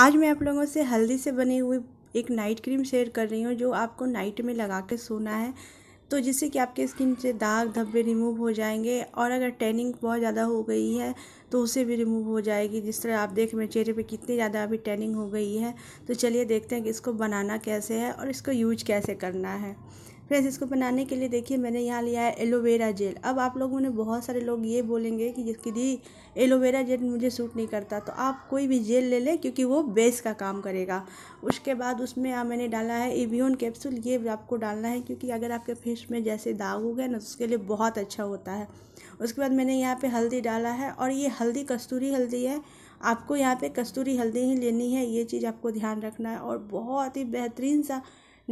आज मैं आप लोगों से हल्दी से बनी हुई एक नाइट क्रीम शेयर कर रही हूँ जो आपको नाइट में लगा के सोना है तो जिससे कि आपके स्किन से दाग धब्बे रिमूव हो जाएंगे और अगर टैनिंग बहुत ज़्यादा हो गई है तो उसे भी रिमूव हो जाएगी जिस तरह आप देख मेरे चेहरे पे कितनी ज़्यादा अभी टैनिंग हो गई है तो चलिए देखते हैं कि इसको बनाना कैसे है और इसको यूज कैसे करना है फ्रेंड्स इसको बनाने के लिए देखिए मैंने यहाँ लिया है एलोवेरा जेल अब आप लोगों ने बहुत सारे लोग ये बोलेंगे कि जिसकी दी एलोवेरा जेल मुझे सूट नहीं करता तो आप कोई भी जेल ले लें क्योंकि वो बेस का काम करेगा उसके बाद उसमें आ, मैंने डाला है इवियन कैप्सूल ये आपको डालना है क्योंकि अगर आपके फेस में जैसे दाग हो गए ना तो उसके लिए बहुत अच्छा होता है उसके बाद मैंने यहाँ पर हल्दी डाला है और ये हल्दी कस्तूरी हल्दी है आपको यहाँ पे कस्तूरी हल्दी ही लेनी है ये चीज़ आपको ध्यान रखना है और बहुत ही बेहतरीन सा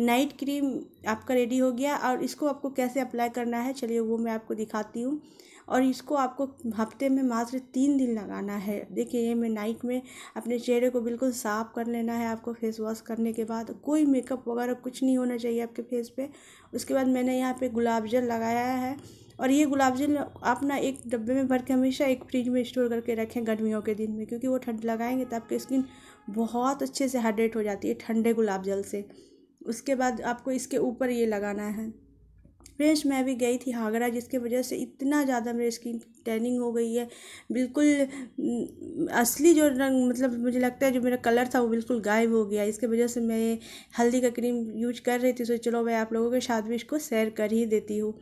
नाइट क्रीम आपका रेडी हो गया और इसको आपको कैसे अप्लाई करना है चलिए वो मैं आपको दिखाती हूँ और इसको आपको हफ्ते में मात्र तीन दिन लगाना है देखिए ये मैं नाइट में अपने चेहरे को बिल्कुल साफ़ कर लेना है आपको फेस वॉश करने के बाद कोई मेकअप वगैरह कुछ नहीं होना चाहिए आपके फेस पे उसके बाद मैंने यहाँ पे गुलाब जल लगाया है और ये गुलाब जल आप ना एक डब्बे में भर के हमेशा एक फ्रिज में स्टोर करके रखें गर्मियों के दिन में क्योंकि वो ठंड लगाएंगे तो आपकी स्किन बहुत अच्छे से हाइड्रेट हो जाती है ठंडे गुलाब जल से उसके बाद आपको इसके ऊपर ये लगाना है फ्रेंड्स मैं भी गई थी हागरा जिसके वजह से इतना ज़्यादा मेरी स्किन टैनिंग हो गई है बिल्कुल असली जो रंग मतलब मुझे लगता है जो मेरा कलर था वो बिल्कुल गायब हो गया इसके वजह से मैं हल्दी का क्रीम यूज कर रही थी सोच तो चलो मैं आप लोगों के साथ भी इसको शेयर कर ही देती हूँ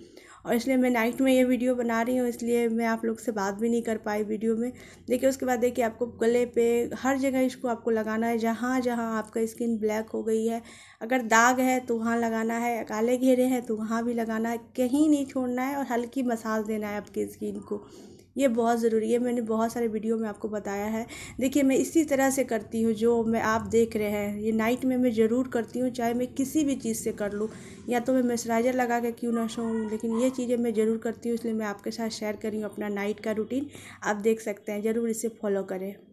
और इसलिए मैं नाइट में ये वीडियो बना रही हूँ इसलिए मैं आप लोग से बात भी नहीं कर पाई वीडियो में देखिए उसके बाद देखिए आपको गले पे हर जगह इसको आपको लगाना है जहाँ जहाँ आपका स्किन ब्लैक हो गई है अगर दाग है तो वहाँ लगाना है काले घेरे हैं तो वहाँ भी लगाना है कहीं नहीं छोड़ना है और हल्की मसाज देना है आपकी स्किन को ये बहुत ज़रूरी है मैंने बहुत सारे वीडियो में आपको बताया है देखिए मैं इसी तरह से करती हूँ जो मैं आप देख रहे हैं ये नाइट में मैं ज़रूर करती हूँ चाहे मैं किसी भी चीज़ से कर लूँ या तो मैं मॉइस्चराइज़र लगा के क्यों ना सोऊँ लेकिन ये चीज़ें मैं ज़रूर करती हूँ इसलिए मैं आपके साथ शेयर करी हूँ अपना नाइट का रूटीन आप देख सकते हैं ज़रूर इसे फॉलो करें